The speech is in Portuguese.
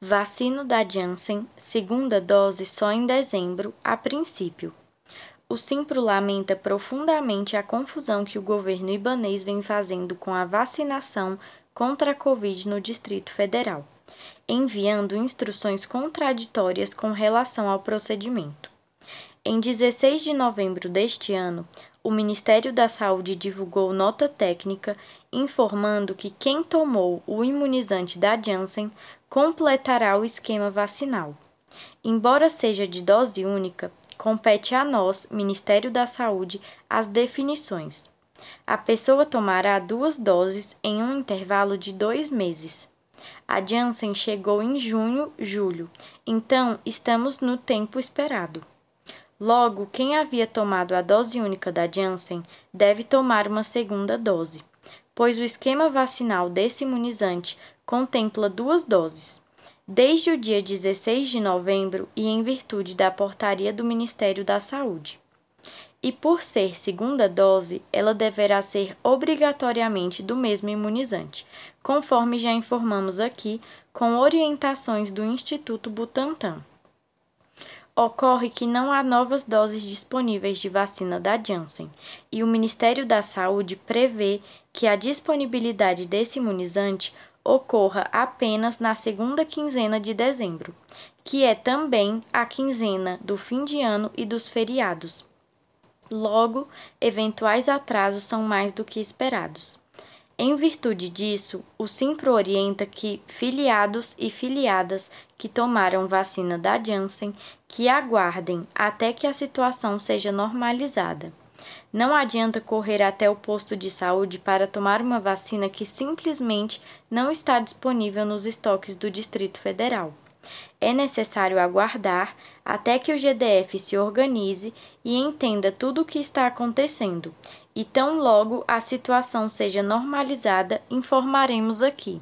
Vacino da Janssen, segunda dose só em dezembro, a princípio. O Simpro lamenta profundamente a confusão que o governo ibanês vem fazendo com a vacinação contra a Covid no Distrito Federal, enviando instruções contraditórias com relação ao procedimento. Em 16 de novembro deste ano, o Ministério da Saúde divulgou nota técnica informando que quem tomou o imunizante da Janssen completará o esquema vacinal. Embora seja de dose única, compete a nós, Ministério da Saúde, as definições. A pessoa tomará duas doses em um intervalo de dois meses. A Janssen chegou em junho, julho, então estamos no tempo esperado. Logo, quem havia tomado a dose única da Janssen deve tomar uma segunda dose, pois o esquema vacinal desse imunizante contempla duas doses. Desde o dia 16 de novembro e em virtude da portaria do Ministério da Saúde. E por ser segunda dose, ela deverá ser obrigatoriamente do mesmo imunizante, conforme já informamos aqui, com orientações do Instituto Butantan. Ocorre que não há novas doses disponíveis de vacina da Janssen e o Ministério da Saúde prevê que a disponibilidade desse imunizante ocorra apenas na segunda quinzena de dezembro, que é também a quinzena do fim de ano e dos feriados. Logo, eventuais atrasos são mais do que esperados. Em virtude disso, o Simpro orienta que filiados e filiadas que tomaram vacina da Janssen que aguardem até que a situação seja normalizada. Não adianta correr até o posto de saúde para tomar uma vacina que simplesmente não está disponível nos estoques do Distrito Federal. É necessário aguardar até que o GDF se organize e entenda tudo o que está acontecendo e tão logo a situação seja normalizada, informaremos aqui.